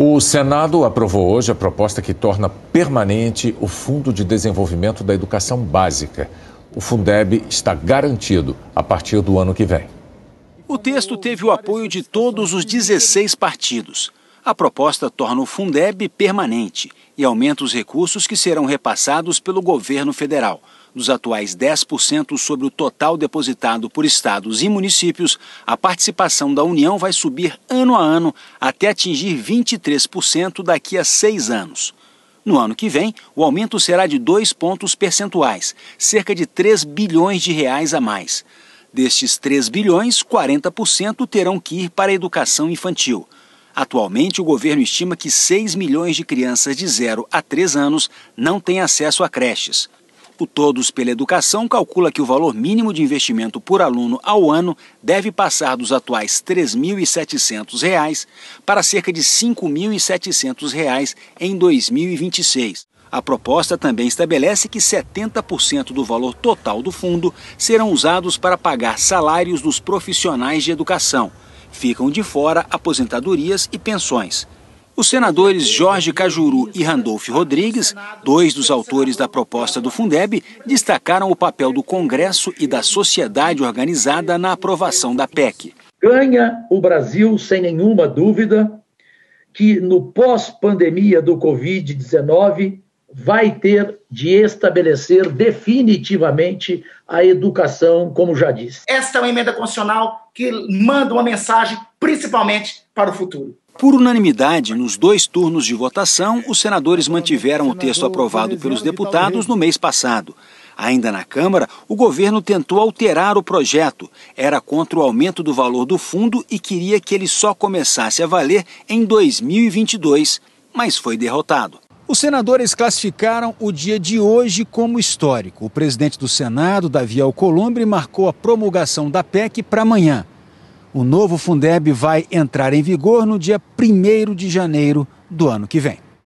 O Senado aprovou hoje a proposta que torna permanente o Fundo de Desenvolvimento da Educação Básica. O Fundeb está garantido a partir do ano que vem. O texto teve o apoio de todos os 16 partidos. A proposta torna o Fundeb permanente e aumenta os recursos que serão repassados pelo governo federal, dos atuais 10% sobre o total depositado por estados e municípios, a participação da União vai subir ano a ano até atingir 23% daqui a seis anos. No ano que vem, o aumento será de dois pontos percentuais, cerca de 3 bilhões de reais a mais. Destes 3 bilhões, 40% terão que ir para a educação infantil. Atualmente, o governo estima que 6 milhões de crianças de 0 a 3 anos não têm acesso a creches. O Todos pela Educação calcula que o valor mínimo de investimento por aluno ao ano deve passar dos atuais R$ 3.700 para cerca de R$ 5.700 em 2026. A proposta também estabelece que 70% do valor total do fundo serão usados para pagar salários dos profissionais de educação Ficam de fora aposentadorias e pensões. Os senadores Jorge Cajuru e Randolfo Rodrigues, dois dos autores da proposta do Fundeb, destacaram o papel do Congresso e da sociedade organizada na aprovação da PEC. Ganha o Brasil, sem nenhuma dúvida, que no pós-pandemia do Covid-19 vai ter de estabelecer definitivamente a educação, como já disse. Esta é uma emenda constitucional que manda uma mensagem, principalmente para o futuro. Por unanimidade, nos dois turnos de votação, os senadores mantiveram o texto aprovado pelos deputados no mês passado. Ainda na Câmara, o governo tentou alterar o projeto. Era contra o aumento do valor do fundo e queria que ele só começasse a valer em 2022, mas foi derrotado. Os senadores classificaram o dia de hoje como histórico. O presidente do Senado, Davi Alcolumbre, marcou a promulgação da PEC para amanhã. O novo Fundeb vai entrar em vigor no dia 1 de janeiro do ano que vem.